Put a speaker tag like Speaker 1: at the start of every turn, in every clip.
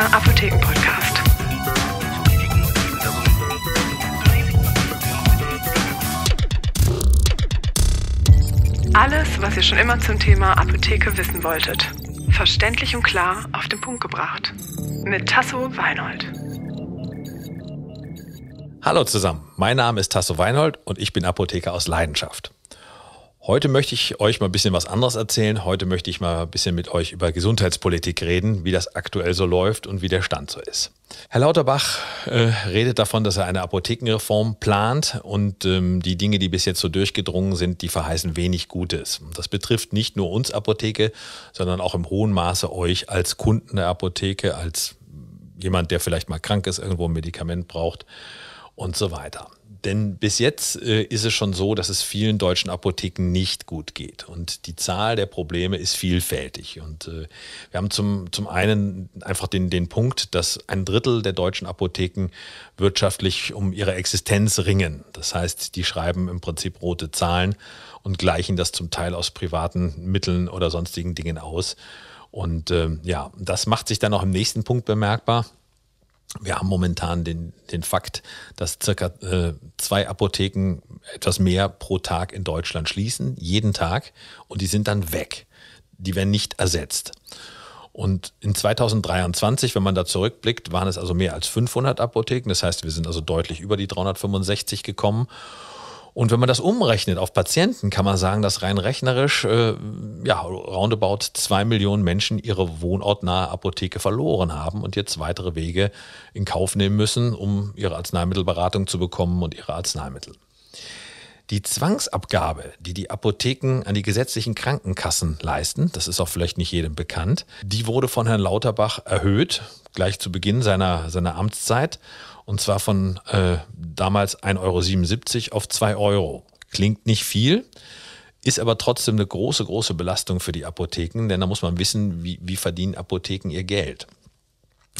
Speaker 1: der Apotheken-Podcast. Alles, was ihr schon immer zum Thema Apotheke wissen wolltet. Verständlich und klar auf den Punkt gebracht. Mit Tasso Weinhold. Hallo zusammen, mein Name ist Tasso Weinhold und ich bin Apotheker aus Leidenschaft. Heute möchte ich euch mal ein bisschen was anderes erzählen. Heute möchte ich mal ein bisschen mit euch über Gesundheitspolitik reden, wie das aktuell so läuft und wie der Stand so ist. Herr Lauterbach äh, redet davon, dass er eine Apothekenreform plant und ähm, die Dinge, die bis jetzt so durchgedrungen sind, die verheißen wenig Gutes. Das betrifft nicht nur uns Apotheke, sondern auch im hohen Maße euch als Kunden der Apotheke, als jemand, der vielleicht mal krank ist, irgendwo ein Medikament braucht und so weiter. Denn bis jetzt äh, ist es schon so, dass es vielen deutschen Apotheken nicht gut geht. Und die Zahl der Probleme ist vielfältig. Und äh, wir haben zum, zum einen einfach den, den Punkt, dass ein Drittel der deutschen Apotheken wirtschaftlich um ihre Existenz ringen. Das heißt, die schreiben im Prinzip rote Zahlen und gleichen das zum Teil aus privaten Mitteln oder sonstigen Dingen aus. Und äh, ja, das macht sich dann auch im nächsten Punkt bemerkbar wir haben momentan den, den Fakt, dass circa äh, zwei Apotheken etwas mehr pro Tag in Deutschland schließen, jeden Tag, und die sind dann weg. Die werden nicht ersetzt. Und in 2023, wenn man da zurückblickt, waren es also mehr als 500 Apotheken. Das heißt, wir sind also deutlich über die 365 gekommen. Und wenn man das umrechnet auf Patienten, kann man sagen, dass rein rechnerisch äh, ja, roundabout zwei Millionen Menschen ihre wohnortnahe Apotheke verloren haben und jetzt weitere Wege in Kauf nehmen müssen, um ihre Arzneimittelberatung zu bekommen und ihre Arzneimittel. Die Zwangsabgabe, die die Apotheken an die gesetzlichen Krankenkassen leisten, das ist auch vielleicht nicht jedem bekannt, die wurde von Herrn Lauterbach erhöht, gleich zu Beginn seiner, seiner Amtszeit, und zwar von äh, damals 1,77 Euro auf 2 Euro. Klingt nicht viel, ist aber trotzdem eine große, große Belastung für die Apotheken, denn da muss man wissen, wie, wie verdienen Apotheken ihr Geld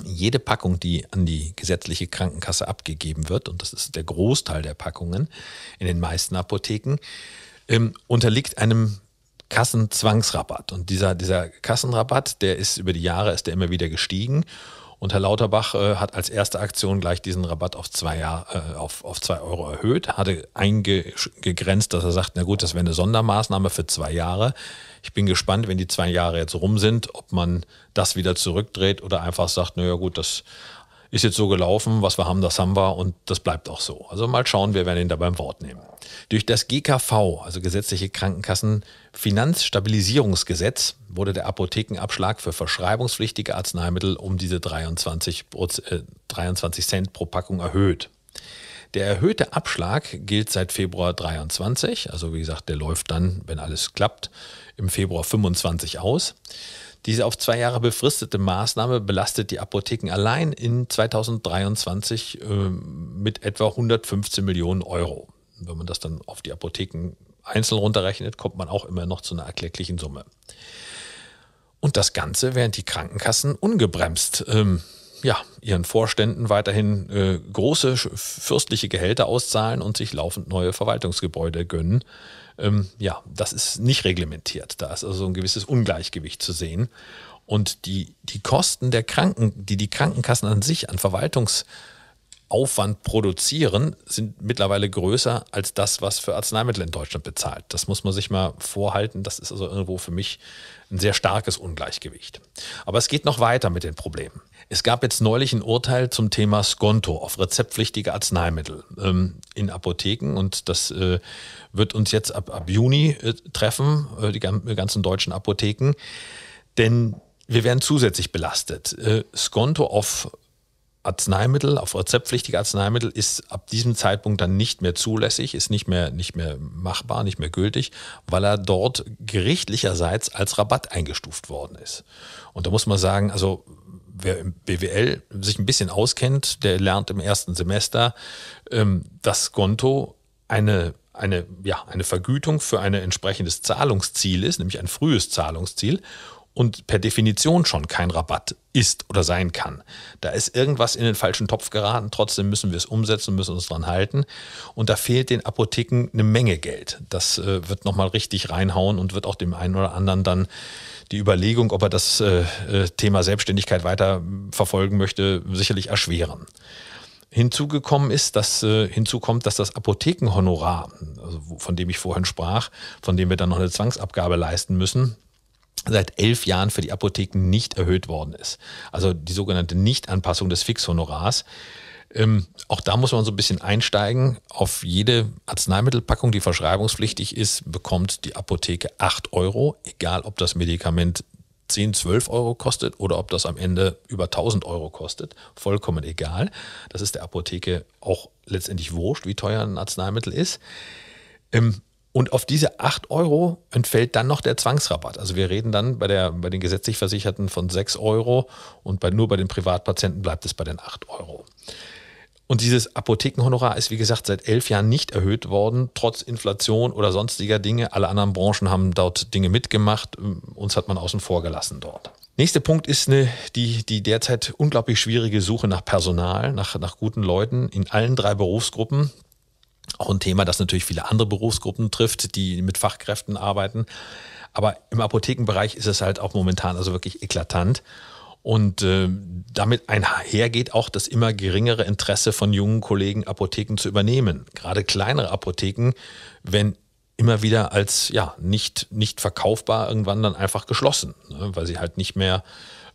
Speaker 1: jede Packung, die an die gesetzliche Krankenkasse abgegeben wird, und das ist der Großteil der Packungen in den meisten Apotheken, ähm, unterliegt einem Kassenzwangsrabatt. Und dieser, dieser Kassenrabatt, der ist über die Jahre ist der immer wieder gestiegen. Und Herr Lauterbach äh, hat als erste Aktion gleich diesen Rabatt auf zwei, Jahr, äh, auf, auf zwei Euro erhöht, hatte eingegrenzt, dass er sagt, na gut, das wäre eine Sondermaßnahme für zwei Jahre. Ich bin gespannt, wenn die zwei Jahre jetzt rum sind, ob man das wieder zurückdreht oder einfach sagt, naja gut, das ist jetzt so gelaufen, was wir haben, das haben wir und das bleibt auch so. Also mal schauen, wir werden ihn da beim Wort nehmen. Durch das GKV, also gesetzliche Krankenkassen Finanzstabilisierungsgesetz, wurde der Apothekenabschlag für verschreibungspflichtige Arzneimittel um diese 23, äh, 23 Cent pro Packung erhöht. Der erhöhte Abschlag gilt seit Februar 23, also wie gesagt, der läuft dann, wenn alles klappt, im Februar 25 aus. Diese auf zwei Jahre befristete Maßnahme belastet die Apotheken allein in 2023 äh, mit etwa 115 Millionen Euro. Wenn man das dann auf die Apotheken einzeln runterrechnet, kommt man auch immer noch zu einer erklecklichen Summe. Und das Ganze, während die Krankenkassen ungebremst ähm, ja, ihren Vorständen weiterhin äh, große fürstliche Gehälter auszahlen und sich laufend neue Verwaltungsgebäude gönnen ähm, ja, das ist nicht reglementiert. Da ist also ein gewisses Ungleichgewicht zu sehen. Und die, die Kosten der Kranken, die die Krankenkassen an sich an Verwaltungs- Aufwand produzieren, sind mittlerweile größer als das, was für Arzneimittel in Deutschland bezahlt. Das muss man sich mal vorhalten. Das ist also irgendwo für mich ein sehr starkes Ungleichgewicht. Aber es geht noch weiter mit den Problemen. Es gab jetzt neulich ein Urteil zum Thema Skonto auf rezeptpflichtige Arzneimittel ähm, in Apotheken und das äh, wird uns jetzt ab, ab Juni äh, treffen, äh, die ganzen deutschen Apotheken. Denn wir werden zusätzlich belastet. Äh, Skonto auf Arzneimittel, auf rezeptpflichtige Arzneimittel ist ab diesem Zeitpunkt dann nicht mehr zulässig, ist nicht mehr, nicht mehr machbar, nicht mehr gültig, weil er dort gerichtlicherseits als Rabatt eingestuft worden ist. Und da muss man sagen, also wer im BWL sich ein bisschen auskennt, der lernt im ersten Semester, ähm, dass Gonto eine eine, ja, eine Vergütung für ein entsprechendes Zahlungsziel ist, nämlich ein frühes Zahlungsziel und per Definition schon kein Rabatt ist oder sein kann. Da ist irgendwas in den falschen Topf geraten, trotzdem müssen wir es umsetzen, müssen uns dran halten. Und da fehlt den Apotheken eine Menge Geld. Das äh, wird nochmal richtig reinhauen und wird auch dem einen oder anderen dann die Überlegung, ob er das äh, äh Thema Selbstständigkeit weiter äh, verfolgen möchte, sicherlich erschweren hinzugekommen ist, dass äh, hinzukommt, dass das Apothekenhonorar, also von dem ich vorhin sprach, von dem wir dann noch eine Zwangsabgabe leisten müssen, seit elf Jahren für die Apotheken nicht erhöht worden ist. Also die sogenannte Nichtanpassung des Fixhonorars. Ähm, auch da muss man so ein bisschen einsteigen. Auf jede Arzneimittelpackung, die verschreibungspflichtig ist, bekommt die Apotheke 8 Euro, egal ob das Medikament 10, 12 Euro kostet oder ob das am Ende über 1000 Euro kostet. Vollkommen egal. Das ist der Apotheke auch letztendlich wurscht, wie teuer ein Arzneimittel ist. Ähm, und auf diese 8 Euro entfällt dann noch der Zwangsrabatt. Also wir reden dann bei, der, bei den gesetzlich Versicherten von 6 Euro und bei, nur bei den Privatpatienten bleibt es bei den 8 Euro. Und dieses Apothekenhonorar ist, wie gesagt, seit elf Jahren nicht erhöht worden, trotz Inflation oder sonstiger Dinge. Alle anderen Branchen haben dort Dinge mitgemacht. Uns hat man außen vor gelassen dort. Nächster Punkt ist eine, die, die derzeit unglaublich schwierige Suche nach Personal, nach, nach guten Leuten in allen drei Berufsgruppen. Auch ein Thema, das natürlich viele andere Berufsgruppen trifft, die mit Fachkräften arbeiten. Aber im Apothekenbereich ist es halt auch momentan also wirklich eklatant. Und äh, damit einhergeht auch das immer geringere Interesse von jungen Kollegen, Apotheken zu übernehmen. Gerade kleinere Apotheken, wenn immer wieder als ja nicht, nicht verkaufbar irgendwann dann einfach geschlossen, ne, weil sie halt nicht mehr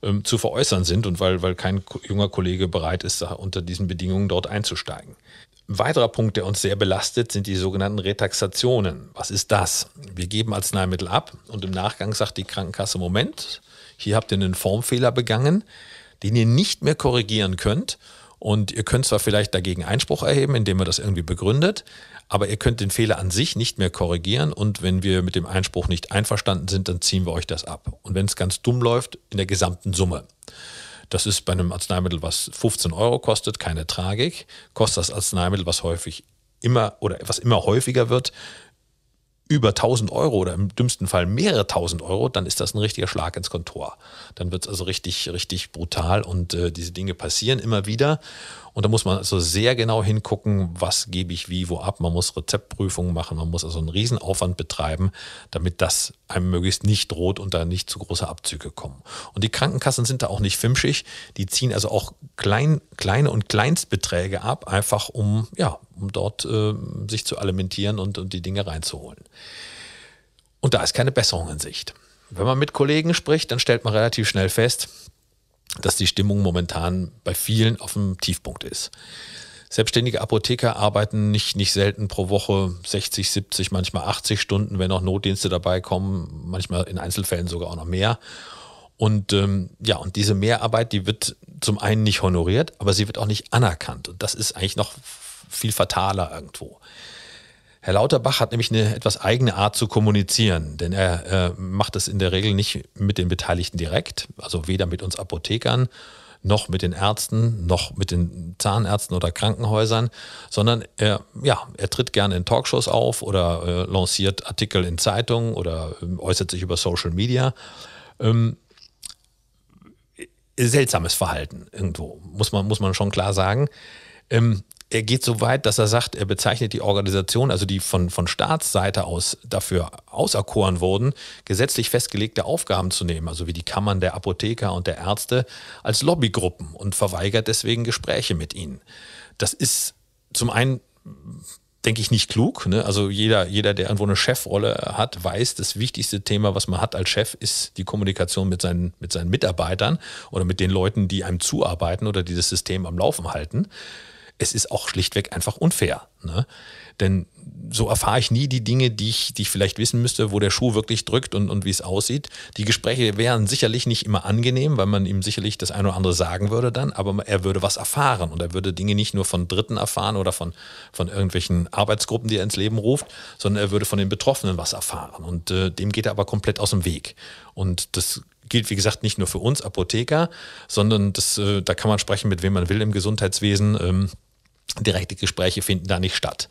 Speaker 1: ähm, zu veräußern sind und weil, weil kein junger Kollege bereit ist, da unter diesen Bedingungen dort einzusteigen. Ein weiterer Punkt, der uns sehr belastet, sind die sogenannten Retaxationen. Was ist das? Wir geben Arzneimittel ab und im Nachgang sagt die Krankenkasse, Moment, hier habt ihr einen Formfehler begangen, den ihr nicht mehr korrigieren könnt. Und ihr könnt zwar vielleicht dagegen Einspruch erheben, indem ihr das irgendwie begründet, aber ihr könnt den Fehler an sich nicht mehr korrigieren. Und wenn wir mit dem Einspruch nicht einverstanden sind, dann ziehen wir euch das ab. Und wenn es ganz dumm läuft, in der gesamten Summe. Das ist bei einem Arzneimittel, was 15 Euro kostet, keine Tragik. Kostet das Arzneimittel, was häufig immer oder was immer häufiger wird, über 1000 Euro oder im dümmsten Fall mehrere tausend Euro, dann ist das ein richtiger Schlag ins Kontor. Dann wird es also richtig, richtig brutal und äh, diese Dinge passieren immer wieder. Und da muss man also sehr genau hingucken, was gebe ich wie, wo ab. Man muss Rezeptprüfungen machen, man muss also einen Riesenaufwand betreiben, damit das einem möglichst nicht droht und da nicht zu große Abzüge kommen. Und die Krankenkassen sind da auch nicht fimschig. Die ziehen also auch klein, kleine und Kleinstbeträge ab, einfach um, ja, um dort äh, sich zu alimentieren und, und die Dinge reinzuholen. Und da ist keine Besserung in Sicht. Wenn man mit Kollegen spricht, dann stellt man relativ schnell fest, dass die Stimmung momentan bei vielen auf dem Tiefpunkt ist. Selbstständige Apotheker arbeiten nicht, nicht selten pro Woche 60, 70, manchmal 80 Stunden, wenn auch Notdienste dabei kommen, manchmal in Einzelfällen sogar auch noch mehr. Und ähm, ja, und diese Mehrarbeit, die wird zum einen nicht honoriert, aber sie wird auch nicht anerkannt. Und das ist eigentlich noch viel fataler irgendwo. Herr Lauterbach hat nämlich eine etwas eigene Art zu kommunizieren, denn er äh, macht es in der Regel nicht mit den Beteiligten direkt, also weder mit uns Apothekern noch mit den Ärzten, noch mit den Zahnärzten oder Krankenhäusern, sondern er, ja, er tritt gerne in Talkshows auf oder äh, lanciert Artikel in Zeitungen oder ähm, äußert sich über Social Media. Ähm, seltsames Verhalten irgendwo, muss man, muss man schon klar sagen. Ähm, er geht so weit, dass er sagt, er bezeichnet die Organisation, also die von, von Staatsseite aus dafür auserkoren wurden, gesetzlich festgelegte Aufgaben zu nehmen, also wie die Kammern der Apotheker und der Ärzte, als Lobbygruppen und verweigert deswegen Gespräche mit ihnen. Das ist zum einen denke ich, nicht klug. Ne? Also jeder, jeder, der irgendwo eine Chefrolle hat, weiß, das wichtigste Thema, was man hat als Chef, ist die Kommunikation mit seinen, mit seinen Mitarbeitern oder mit den Leuten, die einem zuarbeiten oder dieses System am Laufen halten es ist auch schlichtweg einfach unfair. Ne? Denn so erfahre ich nie die Dinge, die ich, die ich vielleicht wissen müsste, wo der Schuh wirklich drückt und, und wie es aussieht. Die Gespräche wären sicherlich nicht immer angenehm, weil man ihm sicherlich das eine oder andere sagen würde dann, aber er würde was erfahren und er würde Dinge nicht nur von Dritten erfahren oder von, von irgendwelchen Arbeitsgruppen, die er ins Leben ruft, sondern er würde von den Betroffenen was erfahren. Und äh, dem geht er aber komplett aus dem Weg. Und das gilt, wie gesagt, nicht nur für uns Apotheker, sondern das, äh, da kann man sprechen, mit wem man will im Gesundheitswesen. Ähm, Direkte Gespräche finden da nicht statt.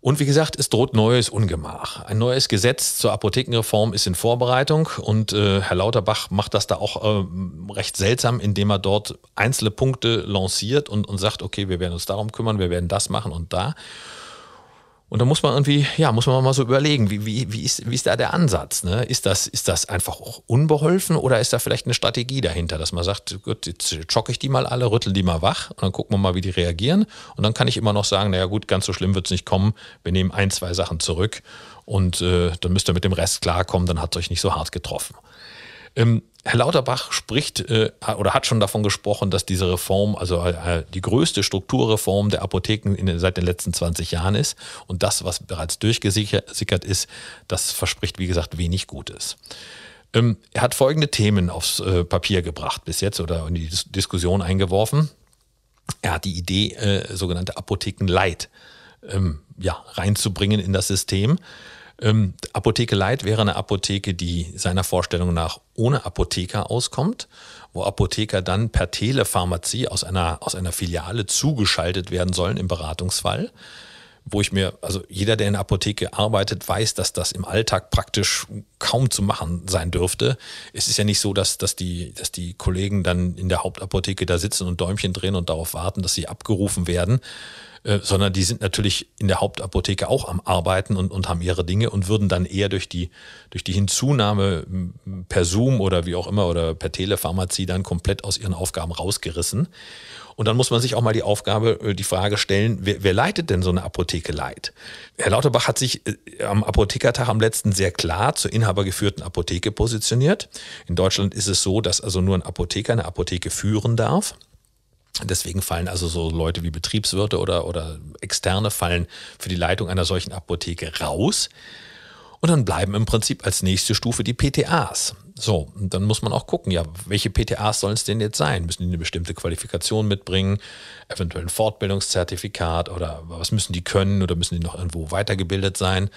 Speaker 1: Und wie gesagt, es droht neues Ungemach. Ein neues Gesetz zur Apothekenreform ist in Vorbereitung und äh, Herr Lauterbach macht das da auch äh, recht seltsam, indem er dort einzelne Punkte lanciert und, und sagt, okay, wir werden uns darum kümmern, wir werden das machen und da. Und da muss man irgendwie, ja, muss man mal so überlegen, wie, wie, wie, ist, wie ist da der Ansatz? Ne? Ist, das, ist das einfach auch unbeholfen oder ist da vielleicht eine Strategie dahinter, dass man sagt, gut, jetzt schocke ich die mal alle, rüttel die mal wach und dann gucken wir mal, wie die reagieren. Und dann kann ich immer noch sagen, naja gut, ganz so schlimm wird es nicht kommen, wir nehmen ein, zwei Sachen zurück und äh, dann müsst ihr mit dem Rest klarkommen, dann hat es euch nicht so hart getroffen. Ähm, Herr Lauterbach spricht äh, oder hat schon davon gesprochen, dass diese Reform, also äh, die größte Strukturreform der Apotheken in, seit den letzten 20 Jahren ist. Und das, was bereits durchgesickert ist, das verspricht, wie gesagt, wenig Gutes. Ähm, er hat folgende Themen aufs äh, Papier gebracht bis jetzt oder in die Dis Diskussion eingeworfen. Er hat die Idee, äh, sogenannte Apotheken Light ähm, ja, reinzubringen in das System. Ähm, Apotheke Light wäre eine Apotheke, die seiner Vorstellung nach ohne Apotheker auskommt, wo Apotheker dann per Telepharmazie aus einer, aus einer Filiale zugeschaltet werden sollen im Beratungsfall wo ich mir, also jeder, der in der Apotheke arbeitet, weiß, dass das im Alltag praktisch kaum zu machen sein dürfte. Es ist ja nicht so, dass, dass, die, dass die Kollegen dann in der Hauptapotheke da sitzen und Däumchen drehen und darauf warten, dass sie abgerufen werden, äh, sondern die sind natürlich in der Hauptapotheke auch am Arbeiten und, und haben ihre Dinge und würden dann eher durch die, durch die Hinzunahme per Zoom oder wie auch immer oder per Telepharmazie dann komplett aus ihren Aufgaben rausgerissen. Und dann muss man sich auch mal die Aufgabe, äh, die Frage stellen, wer, wer leitet denn so eine Apotheke leid? Herr Lauterbach hat sich äh, am Apothekertag am letzten sehr klar zur inhabergeführten Apotheke positioniert. In Deutschland ist es so, dass also nur ein Apotheker eine Apotheke führen darf. Deswegen fallen also so Leute wie Betriebswirte oder, oder Externe fallen für die Leitung einer solchen Apotheke raus. Und dann bleiben im Prinzip als nächste Stufe die PTAs. So, dann muss man auch gucken, ja, welche PTAs sollen es denn jetzt sein? Müssen die eine bestimmte Qualifikation mitbringen, eventuell ein Fortbildungszertifikat oder was müssen die können oder müssen die noch irgendwo weitergebildet sein?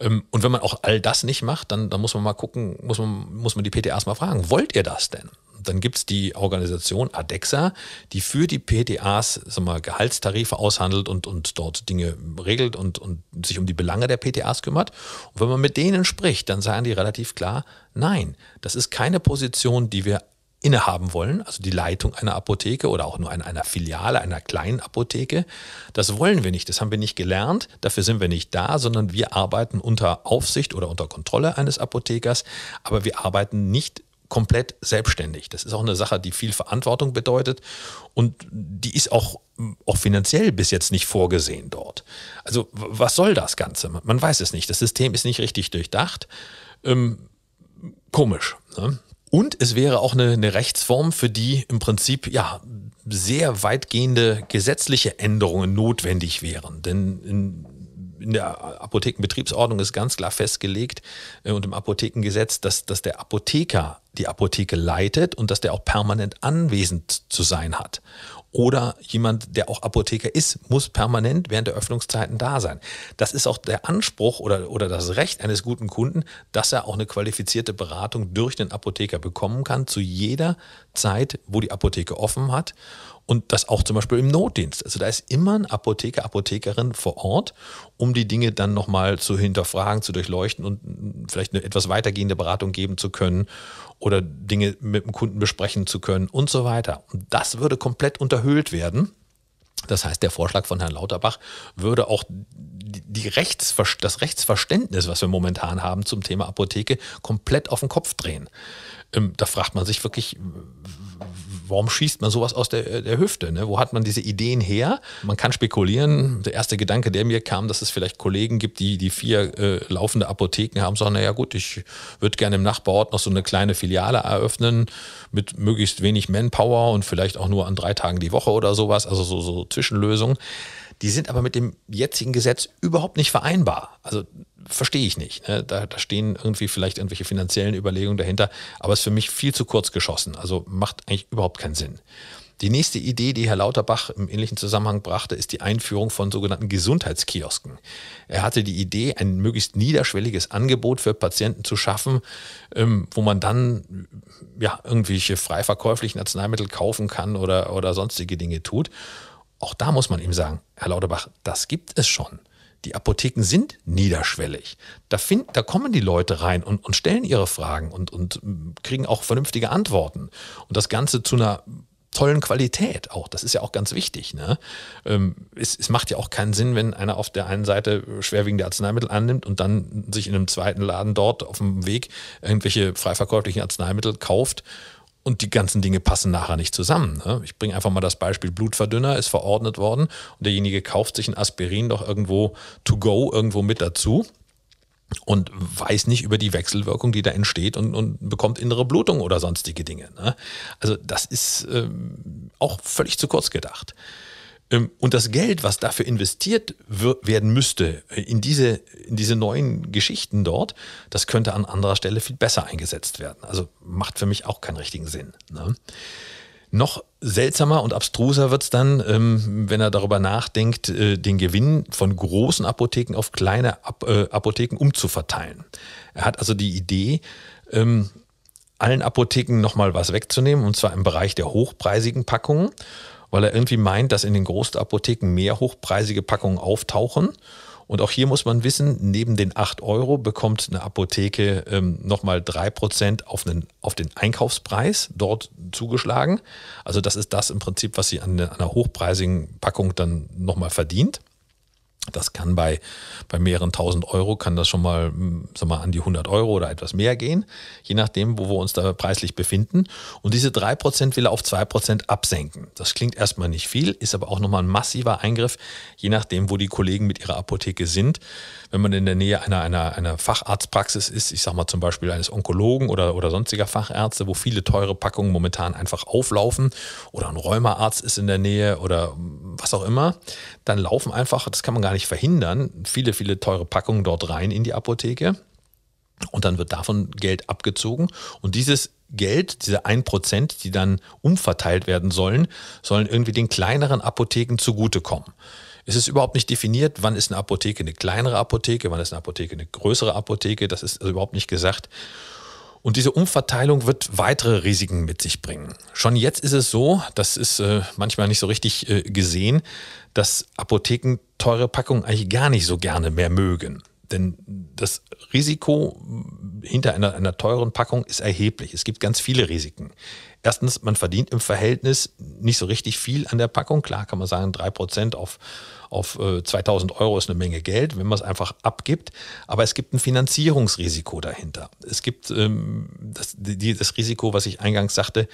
Speaker 1: Ähm, und wenn man auch all das nicht macht, dann, dann muss man mal gucken, muss man, muss man die PTAs mal fragen, wollt ihr das denn? dann gibt es die Organisation ADEXA, die für die PTAs sag mal, Gehaltstarife aushandelt und, und dort Dinge regelt und, und sich um die Belange der PTAs kümmert. Und wenn man mit denen spricht, dann sagen die relativ klar, nein, das ist keine Position, die wir innehaben wollen, also die Leitung einer Apotheke oder auch nur einer Filiale, einer kleinen Apotheke. Das wollen wir nicht, das haben wir nicht gelernt, dafür sind wir nicht da, sondern wir arbeiten unter Aufsicht oder unter Kontrolle eines Apothekers, aber wir arbeiten nicht komplett selbstständig. Das ist auch eine Sache, die viel Verantwortung bedeutet und die ist auch, auch finanziell bis jetzt nicht vorgesehen dort. Also was soll das Ganze? Man weiß es nicht. Das System ist nicht richtig durchdacht. Ähm, komisch. Ne? Und es wäre auch eine, eine, Rechtsform, für die im Prinzip ja sehr weitgehende gesetzliche Änderungen notwendig wären. Denn in in der Apothekenbetriebsordnung ist ganz klar festgelegt äh, und im Apothekengesetz, dass, dass der Apotheker die Apotheke leitet und dass der auch permanent anwesend zu sein hat oder jemand, der auch Apotheker ist, muss permanent während der Öffnungszeiten da sein. Das ist auch der Anspruch oder, oder das Recht eines guten Kunden, dass er auch eine qualifizierte Beratung durch den Apotheker bekommen kann, zu jeder Zeit, wo die Apotheke offen hat. Und das auch zum Beispiel im Notdienst. Also da ist immer ein Apotheker, Apothekerin vor Ort, um die Dinge dann nochmal zu hinterfragen, zu durchleuchten und vielleicht eine etwas weitergehende Beratung geben zu können oder Dinge mit dem Kunden besprechen zu können und so weiter. Und das würde komplett unterhöhlt werden. Das heißt, der Vorschlag von Herrn Lauterbach würde auch die Rechtsver das Rechtsverständnis, was wir momentan haben zum Thema Apotheke, komplett auf den Kopf drehen. Ähm, da fragt man sich wirklich, warum schießt man sowas aus der, äh, der Hüfte? Ne? Wo hat man diese Ideen her? Man kann spekulieren. Der erste Gedanke, der mir kam, dass es vielleicht Kollegen gibt, die, die vier äh, laufende Apotheken haben, sagen, naja gut, ich würde gerne im Nachbarort noch so eine kleine Filiale eröffnen mit möglichst wenig Manpower und vielleicht auch nur an drei Tagen die Woche oder sowas, also so, so Zwischenlösungen. Die sind aber mit dem jetzigen Gesetz überhaupt nicht vereinbar. Also verstehe ich nicht. Ne? Da, da, stehen irgendwie vielleicht irgendwelche finanziellen Überlegungen dahinter, aber es ist für mich viel zu kurz geschossen. Also macht eigentlich überhaupt keinen Sinn. Die nächste Idee, die Herr Lauterbach im ähnlichen Zusammenhang brachte, ist die Einführung von sogenannten Gesundheitskiosken. Er hatte die Idee, ein möglichst niederschwelliges Angebot für Patienten zu schaffen, ähm, wo man dann ja, irgendwelche frei verkäuflichen Arzneimittel kaufen kann oder, oder sonstige Dinge tut. Auch da muss man ihm sagen, Herr Lauterbach, das gibt es schon die Apotheken sind niederschwellig. Da, find, da kommen die Leute rein und, und stellen ihre Fragen und, und ähm, kriegen auch vernünftige Antworten. Und das Ganze zu einer tollen Qualität auch. Das ist ja auch ganz wichtig. Ne? Ähm, es, es, macht ja auch keinen Sinn, wenn einer auf der einen Seite schwerwiegende Arzneimittel annimmt und dann sich in einem zweiten Laden dort auf dem Weg irgendwelche freiverkäuflichen Arzneimittel kauft und die ganzen Dinge passen nachher nicht zusammen. Ne? Ich bringe einfach mal das Beispiel, Blutverdünner ist verordnet worden und derjenige kauft sich ein Aspirin doch irgendwo to go irgendwo mit dazu und weiß nicht über die Wechselwirkung, die da entsteht und, und bekommt innere Blutung oder sonstige Dinge. Ne? Also das ist ähm, auch völlig zu kurz gedacht. Ähm, und das Geld, was dafür investiert werden müsste äh, in diese, in diese neuen Geschichten dort, das könnte an anderer Stelle viel besser eingesetzt werden. Also macht für mich auch keinen richtigen Sinn. Ne? Noch seltsamer und abstruser wird es dann, ähm, wenn er darüber nachdenkt, äh, den Gewinn von großen Apotheken auf kleine äh, Apotheken umzuverteilen. Er hat also die Idee, ähm, allen Apotheken nochmal was wegzunehmen, und zwar im Bereich der hochpreisigen Packungen weil er irgendwie meint, dass in den Großapotheken mehr hochpreisige Packungen auftauchen. Und auch hier muss man wissen, neben den 8 Euro bekommt eine Apotheke ähm, nochmal 3% auf, einen, auf den Einkaufspreis dort zugeschlagen. Also das ist das im Prinzip, was sie an einer hochpreisigen Packung dann nochmal verdient. Das kann bei, bei mehreren tausend Euro, kann das schon mal, hm, sag mal an die 100 Euro oder etwas mehr gehen, je nachdem, wo wir uns da preislich befinden. Und diese 3% will er auf 2% absenken. Das klingt erstmal nicht viel, ist aber auch nochmal ein massiver Eingriff, je nachdem, wo die Kollegen mit ihrer Apotheke sind. Wenn man in der Nähe einer, einer, einer Facharztpraxis ist, ich sage mal zum Beispiel eines Onkologen oder, oder sonstiger Fachärzte, wo viele teure Packungen momentan einfach auflaufen oder ein Rheumaarzt ist in der Nähe oder hm, was auch immer, dann laufen einfach, das kann man gar nicht nicht verhindern, viele, viele teure Packungen dort rein in die Apotheke. Und dann wird davon Geld abgezogen. Und dieses Geld, diese 1%, die dann umverteilt werden sollen, sollen irgendwie den kleineren Apotheken zugutekommen. Es ist überhaupt nicht definiert, wann ist eine Apotheke eine kleinere Apotheke, wann ist eine Apotheke eine größere Apotheke. Das ist also überhaupt nicht gesagt. Und diese Umverteilung wird weitere Risiken mit sich bringen. Schon jetzt ist es so, das ist äh, manchmal nicht so richtig äh, gesehen, dass Apotheken teure Packungen eigentlich gar nicht so gerne mehr mögen. Denn das Risiko hm, hinter einer, einer teuren Packung ist erheblich. Es gibt ganz viele Risiken. Erstens, man verdient im Verhältnis nicht so richtig viel an der Packung. Klar kann man sagen, 3% auf auf äh, 2000 Euro ist eine Menge Geld, wenn man es einfach abgibt. Aber es gibt ein Finanzierungsrisiko dahinter. Es gibt ähm, das, die, das Risiko, was ich eingangs sagte,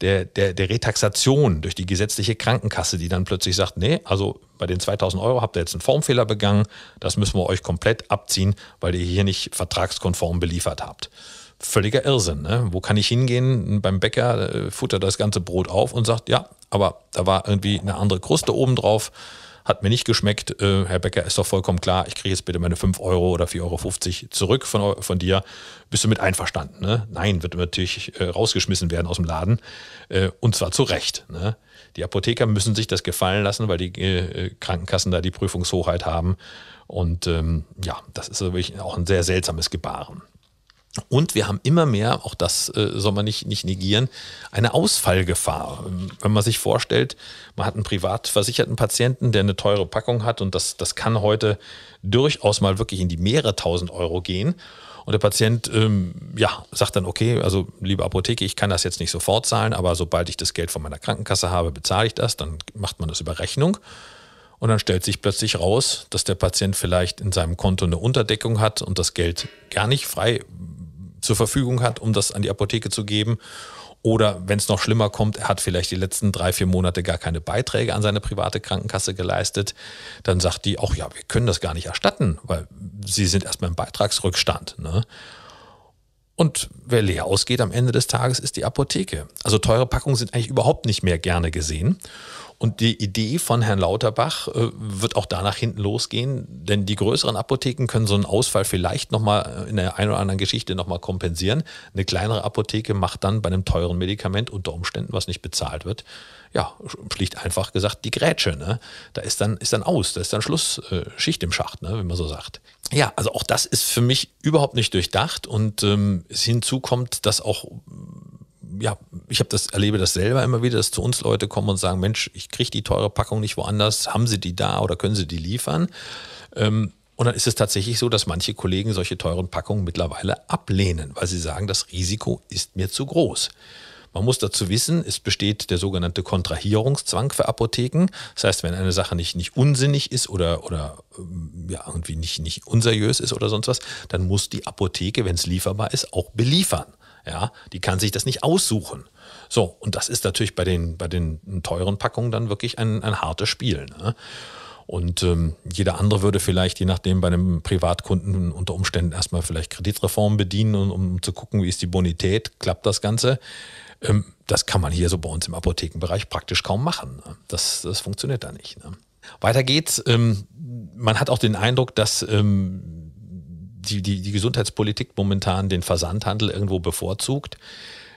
Speaker 1: der, der, der Retaxation durch die gesetzliche Krankenkasse, die dann plötzlich sagt, nee, also bei den 2000 Euro habt ihr jetzt einen Formfehler begangen, das müssen wir euch komplett abziehen, weil ihr hier nicht vertragskonform beliefert habt völliger Irrsinn. Ne? Wo kann ich hingehen? Beim Bäcker äh, futtert das ganze Brot auf und sagt, ja, aber da war irgendwie eine andere Kruste obendrauf hat mir nicht geschmeckt. Äh, Herr Becker, ist doch vollkommen klar, ich kriege jetzt bitte meine 5 Euro oder 4,50 Euro zurück von, von dir. Bist du mit einverstanden? Ne? Nein, wird natürlich äh, rausgeschmissen werden aus dem Laden. Äh, und zwar zu Recht. Ne? Die Apotheker müssen sich das gefallen lassen, weil die äh, äh Krankenkassen da die Prüfungshoheit haben. Und ähm, ja, das ist wirklich auch ein sehr seltsames Gebaren. Und wir haben immer mehr, auch das äh, soll man nicht, nicht negieren, eine Ausfallgefahr. Ähm, wenn man sich vorstellt, man hat einen privat versicherten Patienten, der eine teure Packung hat und das, das kann heute durchaus mal wirklich in die mehrere tausend Euro gehen. Und der Patient ähm, ja, sagt dann, okay, also liebe Apotheke, ich kann das jetzt nicht sofort zahlen, aber sobald ich das Geld von meiner Krankenkasse habe, bezahle ich das, dann macht man das über Rechnung. Und dann stellt sich plötzlich raus, dass der Patient vielleicht in seinem Konto eine Unterdeckung hat und das Geld gar nicht frei zur Verfügung hat, um das an die Apotheke zu geben. Oder wenn es noch schlimmer kommt, er hat vielleicht die letzten drei, vier Monate gar keine Beiträge an seine private Krankenkasse geleistet, dann sagt die auch, ja, wir können das gar nicht erstatten, weil sie sind erstmal im Beitragsrückstand. Ne? Und wer leer ausgeht am Ende des Tages, ist die Apotheke. Also teure Packungen sind eigentlich überhaupt nicht mehr gerne gesehen. Und die Idee von Herrn Lauterbach äh, wird auch danach hinten losgehen, denn die größeren Apotheken können so einen Ausfall vielleicht nochmal äh, in der einen oder anderen Geschichte nochmal kompensieren. Eine kleinere Apotheke macht dann bei einem teuren Medikament unter Umständen, was nicht bezahlt wird, ja, schlicht einfach gesagt die Grätsche. Ne? Da ist dann, ist dann aus, da ist dann Schluss, äh, Schicht im Schacht, ne? wenn man so sagt. Ja, also auch das ist für mich überhaupt nicht durchdacht und ähm, hinzu kommt, dass auch ja, ich habe das, erlebe das selber immer wieder, dass zu uns Leute kommen und sagen, Mensch, ich kriege die teure Packung nicht woanders, haben Sie die da oder können Sie die liefern? Ähm, und dann ist es tatsächlich so, dass manche Kollegen solche teuren Packungen mittlerweile ablehnen, weil sie sagen, das Risiko ist mir zu groß. Man muss dazu wissen, es besteht der sogenannte Kontrahierungszwang für Apotheken. Das heißt, wenn eine Sache nicht, nicht unsinnig ist oder, oder ähm, ja, irgendwie nicht, nicht unseriös ist oder sonst was, dann muss die Apotheke, wenn es lieferbar ist, auch beliefern. Ja, die kann sich das nicht aussuchen. So, und das ist natürlich bei den, bei den teuren Packungen dann wirklich ein, ein hartes Spiel. Ne? Und ähm, jeder andere würde vielleicht, je nachdem, bei einem Privatkunden unter Umständen erstmal vielleicht Kreditreform bedienen, um, um zu gucken, wie ist die Bonität, klappt das Ganze. Ähm, das kann man hier so bei uns im Apothekenbereich praktisch kaum machen. Ne? Das, das funktioniert da nicht. Ne? Weiter geht's. Ähm, man hat auch den Eindruck, dass ähm, die, die, die Gesundheitspolitik momentan den Versandhandel irgendwo bevorzugt.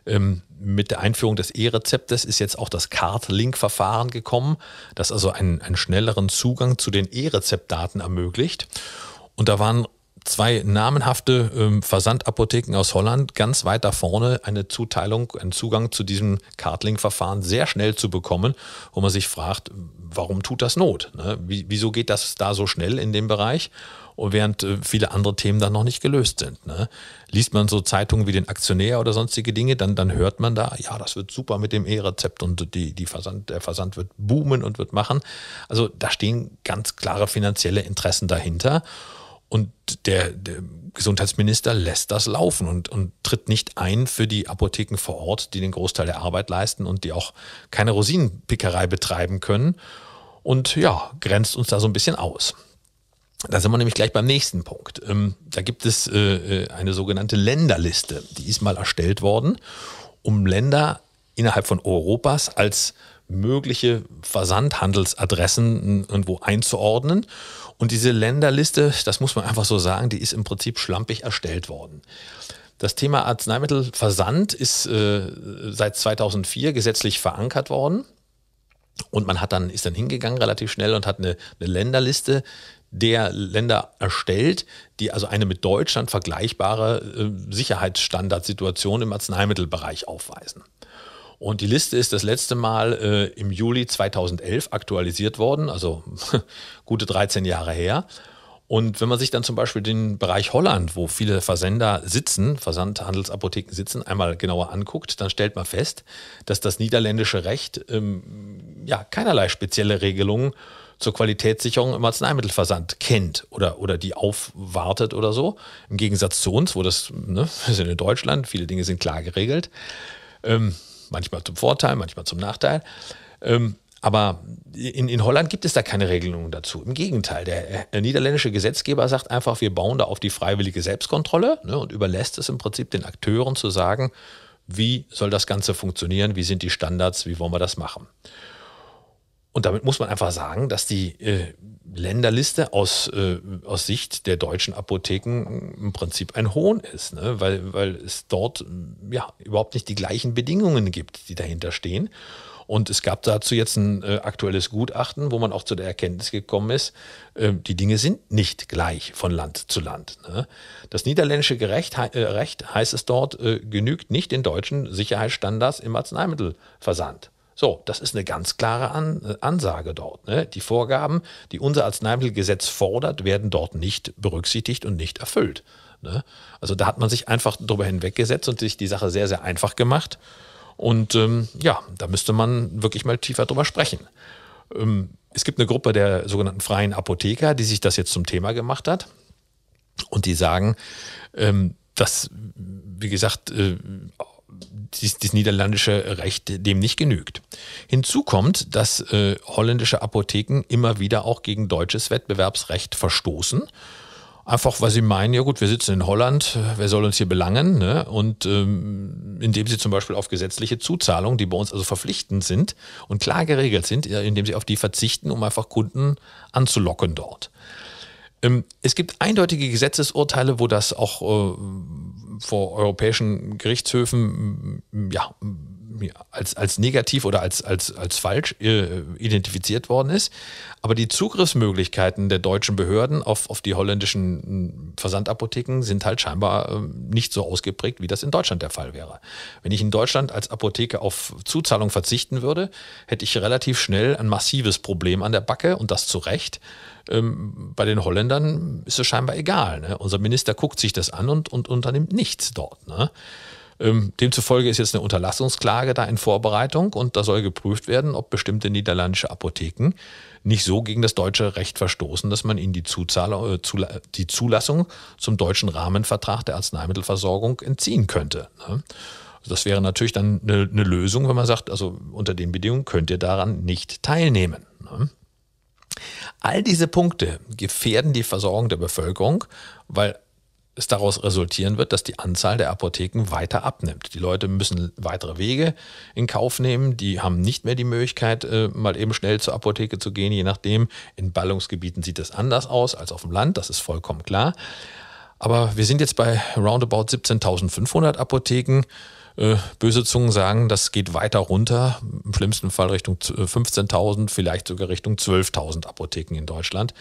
Speaker 1: Ähm, mit der Einführung des E-Rezeptes ist jetzt auch das Card-Link-Verfahren gekommen, das also einen, einen schnelleren Zugang zu den E-Rezeptdaten ermöglicht. Und da waren zwei namenhafte ähm, Versandapotheken aus Holland ganz weit da vorne eine Zuteilung, einen Zugang zu diesem Kartling-Verfahren sehr schnell zu bekommen, wo man sich fragt, warum tut das Not? Ne? wieso geht das da so schnell in dem Bereich? Und während äh, viele andere Themen dann noch nicht gelöst sind. Ne? Liest man so Zeitungen wie den Aktionär oder sonstige Dinge, dann, dann hört man da, ja, das wird super mit dem E-Rezept und die, die Versand, der Versand wird boomen und wird machen. Also da stehen ganz klare finanzielle Interessen dahinter. Und der, der, Gesundheitsminister lässt das laufen und, und tritt nicht ein für die Apotheken vor Ort, die den Großteil der Arbeit leisten und die auch keine Rosinenpickerei betreiben können. Und ja, grenzt uns da so ein bisschen aus. Da sind wir nämlich gleich beim nächsten Punkt. Ähm, da gibt es äh, äh eine sogenannte Länderliste, die ist mal erstellt worden, um Länder innerhalb von Europas als mögliche Versandhandelsadressen irgendwo einzuordnen. Und diese Länderliste, das muss man einfach so sagen, die ist im Prinzip schlampig erstellt worden. Das Thema Arzneimittelversand ist äh, seit 2004 gesetzlich verankert worden. Und man hat dann, ist dann hingegangen relativ schnell und hat eine, eine Länderliste der Länder erstellt, die also eine mit Deutschland vergleichbare äh, Sicherheitsstandardsituation im Arzneimittelbereich aufweisen. Und die Liste ist das letzte Mal äh, im Juli 2011 aktualisiert worden, also gute 13 Jahre her. Und wenn man sich dann zum Beispiel den Bereich Holland, wo viele Versender sitzen, Versandhandelsapotheken sitzen, einmal genauer anguckt, dann stellt man fest, dass das niederländische Recht ähm, ja keinerlei spezielle Regelungen zur Qualitätssicherung im Arzneimittelversand kennt oder, oder die aufwartet oder so. Im Gegensatz zu uns, wo das, ne, wir sind in Deutschland, viele Dinge sind klar geregelt. Ähm, manchmal zum Vorteil, manchmal zum Nachteil. Ähm, aber in, in, Holland gibt es da keine Regelungen dazu. Im Gegenteil, der, der niederländische Gesetzgeber sagt einfach, wir bauen da auf die freiwillige Selbstkontrolle ne, und überlässt es im Prinzip den Akteuren zu sagen, wie soll das Ganze funktionieren, wie sind die Standards, wie wollen wir das machen. Und damit muss man einfach sagen, dass die äh, Länderliste aus, äh, aus Sicht der deutschen Apotheken im Prinzip ein Hohn ist, ne? weil, weil es dort mm, ja, überhaupt nicht die gleichen Bedingungen gibt, die dahinter stehen. Und es gab dazu jetzt ein äh, aktuelles Gutachten, wo man auch zu der Erkenntnis gekommen ist, äh, die Dinge sind nicht gleich von Land zu Land. Ne? Das niederländische Gerecht, äh, Recht heißt es dort, äh, genügt nicht den deutschen Sicherheitsstandards im Arzneimittelversand. So, das ist eine ganz klare An äh, Ansage dort. Ne? Die Vorgaben, die unser Arzneimittelgesetz fordert, werden dort nicht berücksichtigt und nicht erfüllt. Ne? Also da hat man sich einfach drüber hinweggesetzt und sich die Sache sehr, sehr einfach gemacht. Und ähm, ja, da müsste man wirklich mal tiefer drüber sprechen. Ähm, es gibt eine Gruppe der sogenannten freien Apotheker, die sich das jetzt zum Thema gemacht hat. Und die sagen, ähm, dass, wie gesagt, äh, das, das niederländische Recht dem nicht genügt. Hinzu kommt, dass äh, holländische Apotheken immer wieder auch gegen deutsches Wettbewerbsrecht verstoßen. Einfach, weil sie meinen, ja gut, wir sitzen in Holland, wer soll uns hier belangen? Ne? Und ähm, indem sie zum Beispiel auf gesetzliche Zuzahlungen, die bei uns also verpflichtend sind und klar geregelt sind, indem sie auf die verzichten, um einfach Kunden anzulocken dort. Ähm, es gibt eindeutige Gesetzesurteile, wo das auch äh, vor europäischen Gerichtshöfen ja, als, als negativ oder als, als, als falsch äh, identifiziert worden ist. Aber die Zugriffsmöglichkeiten der deutschen Behörden auf, auf die holländischen hm, Versandapotheken sind halt scheinbar äh, nicht so ausgeprägt, wie das in Deutschland der Fall wäre. Wenn ich in Deutschland als Apotheke auf Zuzahlung verzichten würde, hätte ich relativ schnell ein massives Problem an der Backe und das zu Recht. Ähm, bei den Holländern ist es scheinbar egal. Ne? Unser Minister guckt sich das an und, und unternimmt nichts dort. Ne? Ähm, demzufolge ist jetzt eine Unterlassungsklage da in Vorbereitung und da soll geprüft werden, ob bestimmte niederländische Apotheken nicht so gegen das deutsche Recht verstoßen, dass man ihnen die, Zuzahl, äh, die Zulassung zum deutschen Rahmenvertrag der Arzneimittelversorgung entziehen könnte. Ne? Also das wäre natürlich dann eine, eine Lösung, wenn man sagt, also unter den Bedingungen könnt ihr daran nicht teilnehmen. Ne? All diese Punkte gefährden die Versorgung der Bevölkerung, weil es daraus resultieren wird, dass die Anzahl der Apotheken weiter abnimmt. Die Leute müssen weitere Wege in Kauf nehmen. Die haben nicht mehr die Möglichkeit, äh, mal eben schnell zur Apotheke zu gehen, je nachdem. In Ballungsgebieten sieht es anders aus als auf dem Land, das ist vollkommen klar. Aber wir sind jetzt bei roundabout 17.500 Apotheken. Äh, böse Zungen sagen, das geht weiter runter, im schlimmsten Fall Richtung 15.000, äh, vielleicht sogar Richtung 12.000 Apotheken in Deutschland.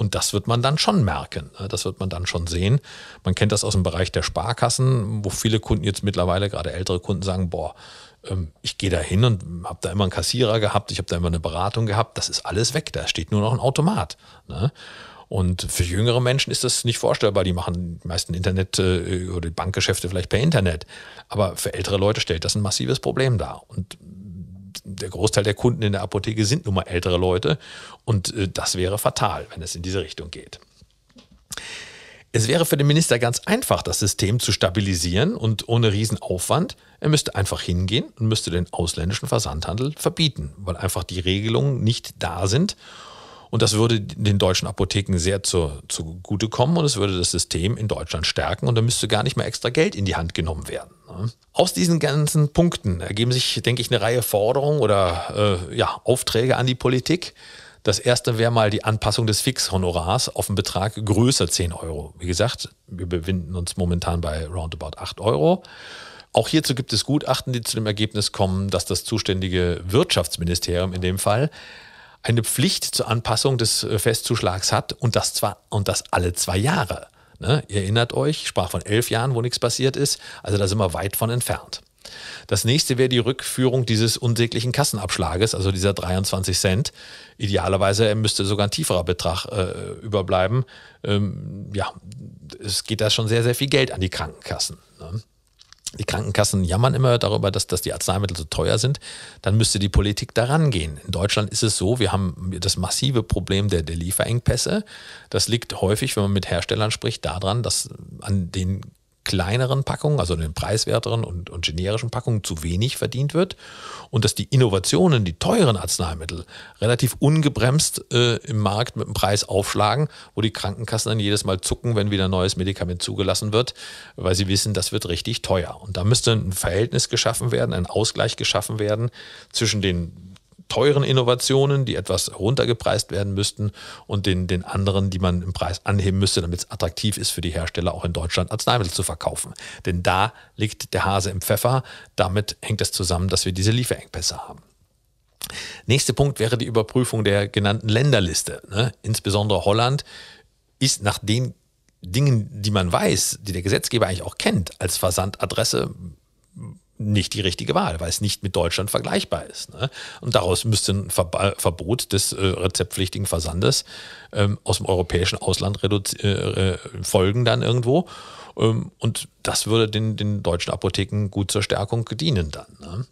Speaker 1: Und das wird man dann schon merken. Ne? Das wird man dann schon sehen. Man kennt das aus dem Bereich der Sparkassen, wo viele Kunden jetzt mittlerweile, gerade ältere Kunden, sagen, boah, ähm, ich gehe da hin und habe da immer einen Kassierer gehabt, ich habe da immer eine Beratung gehabt. Das ist alles weg. Da steht nur noch ein Automat. Ne? Und für jüngere Menschen ist das nicht vorstellbar. Die machen die meisten Internet- äh, oder Bankgeschäfte vielleicht per Internet. Aber für ältere Leute stellt das ein massives Problem dar. Und der Großteil der Kunden in der Apotheke sind nun mal ältere Leute und äh, das wäre fatal, wenn es in diese Richtung geht. Es wäre für den Minister ganz einfach, das System zu stabilisieren und ohne Riesenaufwand. Er müsste einfach hingehen und müsste den ausländischen Versandhandel verbieten, weil einfach die Regelungen nicht da sind und das würde den deutschen Apotheken sehr zu, zugutekommen und es würde das System in Deutschland stärken und da müsste gar nicht mehr extra Geld in die Hand genommen werden. Ne? Aus diesen ganzen Punkten ergeben sich, denke ich, eine Reihe Forderungen oder äh, ja, Aufträge an die Politik. Das erste wäre mal die Anpassung des Fixhonorars auf einen Betrag größer 10 Euro. Wie gesagt, wir befinden uns momentan bei roundabout 8 Euro. Auch hierzu gibt es Gutachten, die zu dem Ergebnis kommen, dass das zuständige Wirtschaftsministerium in dem Fall eine Pflicht zur Anpassung des äh, Festzuschlags hat und das zwar und das alle zwei Jahre. Ne? Ihr erinnert euch, ich sprach von elf Jahren, wo nichts passiert ist, also da sind wir weit von entfernt. Das nächste wäre die Rückführung dieses unsäglichen Kassenabschlages, also dieser 23 Cent. Idealerweise müsste sogar ein tieferer Betrag äh, überbleiben. Ähm, ja, es geht da schon sehr, sehr viel Geld an die Krankenkassen. Ne? die Krankenkassen jammern immer darüber, dass, dass die Arzneimittel so teuer sind, dann müsste die Politik daran gehen. In Deutschland ist es so, wir haben das massive Problem der, der Lieferengpässe. Das liegt häufig, wenn man mit Herstellern spricht, daran, dass an den kleineren Packungen, also den preiswerteren und, und generischen Packungen zu wenig verdient wird und dass die Innovationen, die teuren Arzneimittel relativ ungebremst äh, im Markt mit dem Preis aufschlagen, wo die Krankenkassen dann jedes Mal zucken, wenn wieder ein neues Medikament zugelassen wird, weil sie wissen, das wird richtig teuer. Und da müsste ein Verhältnis geschaffen werden, ein Ausgleich geschaffen werden zwischen den teuren Innovationen, die etwas runtergepreist werden müssten und den, den anderen, die man im Preis anheben müsste, damit es attraktiv ist für die Hersteller, auch in Deutschland Arzneimittel zu verkaufen. Denn da liegt der Hase im Pfeffer. Damit hängt es zusammen, dass wir diese Lieferengpässe haben. Nächster Punkt wäre die Überprüfung der genannten Länderliste. Ne? Insbesondere Holland ist nach den Dingen, die man weiß, die der Gesetzgeber eigentlich auch kennt, als Versandadresse nicht die richtige Wahl, weil es nicht mit Deutschland vergleichbar ist. Ne? Und daraus müsste ein Verbot des äh, rezeptpflichtigen Versandes ähm, aus dem europäischen Ausland äh, folgen dann irgendwo. Ähm, und das würde den, den deutschen Apotheken gut zur Stärkung dienen dann. Ne?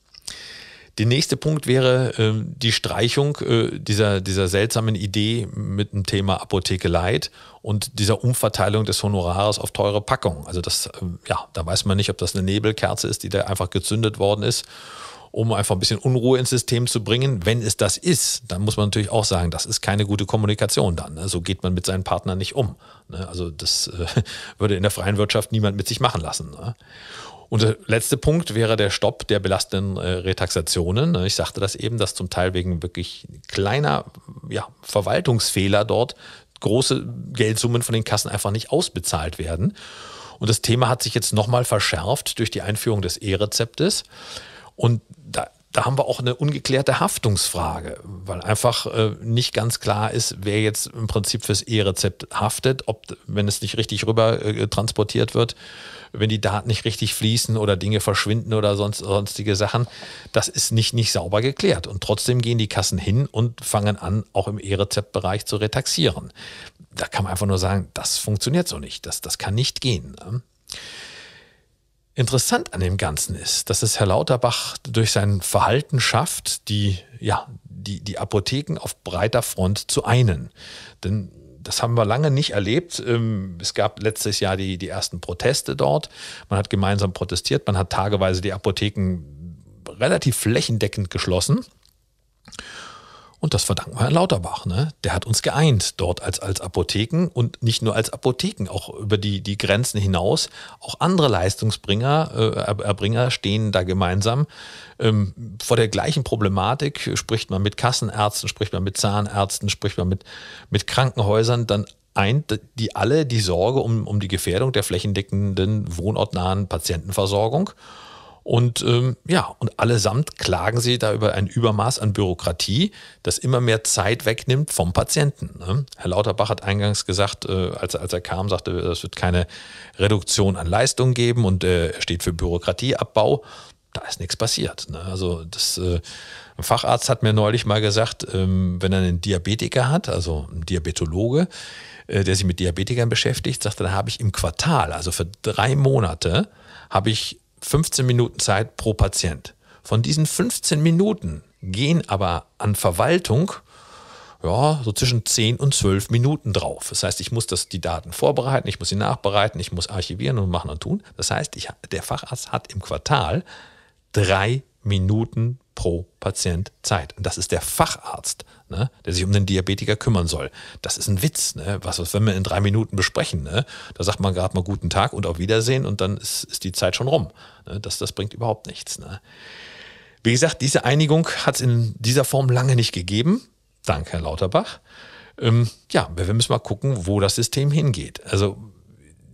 Speaker 1: Der nächste Punkt wäre äh, die Streichung äh, dieser, dieser seltsamen Idee mit dem Thema Apotheke Light und dieser Umverteilung des Honorars auf teure Packungen. Also das, äh, ja, da weiß man nicht, ob das eine Nebelkerze ist, die da einfach gezündet worden ist um einfach ein bisschen Unruhe ins System zu bringen. Wenn es das ist, dann muss man natürlich auch sagen, das ist keine gute Kommunikation dann. Ne? So geht man mit seinen Partnern nicht um. Ne? Also das äh, würde in der freien Wirtschaft niemand mit sich machen lassen. Ne? Und der letzte Punkt wäre der Stopp der belastenden äh, Retaxationen. Ich sagte das eben, dass zum Teil wegen wirklich kleiner ja, Verwaltungsfehler dort große Geldsummen von den Kassen einfach nicht ausbezahlt werden. Und das Thema hat sich jetzt nochmal verschärft durch die Einführung des E-Rezeptes. Und da, da haben wir auch eine ungeklärte Haftungsfrage, weil einfach äh, nicht ganz klar ist, wer jetzt im Prinzip fürs E-Rezept haftet, ob, wenn es nicht richtig rüber äh, transportiert wird wenn die Daten nicht richtig fließen oder Dinge verschwinden oder sonst, sonstige Sachen. Das ist nicht, nicht sauber geklärt. Und trotzdem gehen die Kassen hin und fangen an, auch im E-Rezept-Bereich zu retaxieren. Da kann man einfach nur sagen, das funktioniert so nicht. Das, das kann nicht gehen. Ne? Interessant an dem Ganzen ist, dass es Herr Lauterbach durch sein Verhalten schafft, die, ja, die, die Apotheken auf breiter Front zu einen. Denn das haben wir lange nicht erlebt. Ähm, es gab letztes Jahr die, die ersten Proteste dort. Man hat gemeinsam protestiert. Man hat tageweise die Apotheken relativ flächendeckend geschlossen. Und das verdanken wir Herrn Lauterbach. Ne? Der hat uns geeint dort als, als Apotheken und nicht nur als Apotheken, auch über die, die Grenzen hinaus. Auch andere Leistungsbringer, äh, Erbringer stehen da gemeinsam ähm, vor der gleichen Problematik. Spricht man mit Kassenärzten, spricht man mit Zahnärzten, spricht man mit, mit Krankenhäusern, dann eint die alle die Sorge um, um die Gefährdung der flächendeckenden wohnortnahen Patientenversorgung. Und ähm, ja, und allesamt klagen sie da über ein Übermaß an Bürokratie, das immer mehr Zeit wegnimmt vom Patienten. Ne? Herr Lauterbach hat eingangs gesagt, äh, als, als er kam, sagte, es wird keine Reduktion an Leistung geben und äh, er steht für Bürokratieabbau. Da ist nichts passiert. Ne? Also das äh, ein Facharzt hat mir neulich mal gesagt, ähm, wenn er einen Diabetiker hat, also einen Diabetologe, äh, der sich mit Diabetikern beschäftigt, sagt, dann habe ich im Quartal, also für drei Monate, habe ich 15 Minuten Zeit pro Patient. Von diesen 15 Minuten gehen aber an Verwaltung ja, so zwischen 10 und 12 Minuten drauf. Das heißt, ich muss das, die Daten vorbereiten, ich muss sie nachbereiten, ich muss archivieren und machen und tun. Das heißt, ich, der Facharzt hat im Quartal drei Minuten pro Patient Zeit. Und das ist der Facharzt, ne, der sich um den Diabetiker kümmern soll. Das ist ein Witz. Ne? Was, was wenn wir in drei Minuten besprechen? Ne? Da sagt man gerade mal guten Tag und auf Wiedersehen und dann ist, ist die Zeit schon rum. Ne? Das, das bringt überhaupt nichts. Ne? Wie gesagt, diese Einigung hat es in dieser Form lange nicht gegeben. Danke, Herr Lauterbach. Ähm, ja, wir müssen mal gucken, wo das System hingeht. Also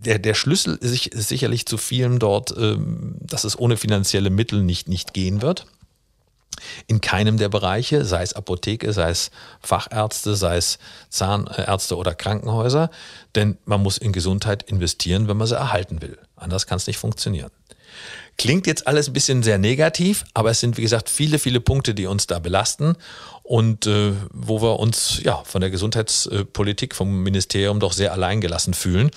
Speaker 1: der, der Schlüssel ist, sicherlich zu vielem dort, ähm, dass es ohne finanzielle Mittel nicht, nicht gehen wird in keinem der Bereiche, sei es Apotheke, sei es Fachärzte, sei es Zahnärzte oder Krankenhäuser, denn man muss in Gesundheit investieren, wenn man sie erhalten will. Anders kann es nicht funktionieren. Klingt jetzt alles ein bisschen sehr negativ, aber es sind, wie gesagt, viele, viele Punkte, die uns da belasten und äh, wo wir uns ja von der Gesundheitspolitik, vom Ministerium doch sehr alleingelassen fühlen.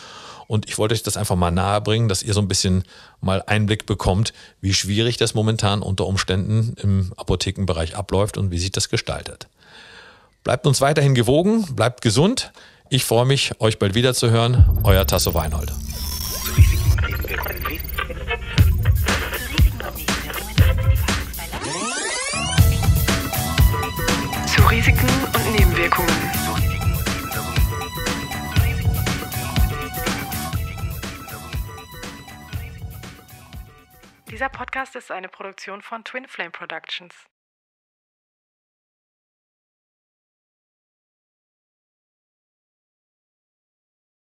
Speaker 1: Und ich wollte euch das einfach mal nahebringen, dass ihr so ein bisschen mal Einblick bekommt, wie schwierig das momentan unter Umständen im Apothekenbereich abläuft und wie sich das gestaltet. Bleibt uns weiterhin gewogen, bleibt gesund. Ich freue mich, euch bald wieder zu hören. Euer Tasso Weinhold. Zu Risiken Dieser Podcast ist eine Produktion von Twin Flame Productions.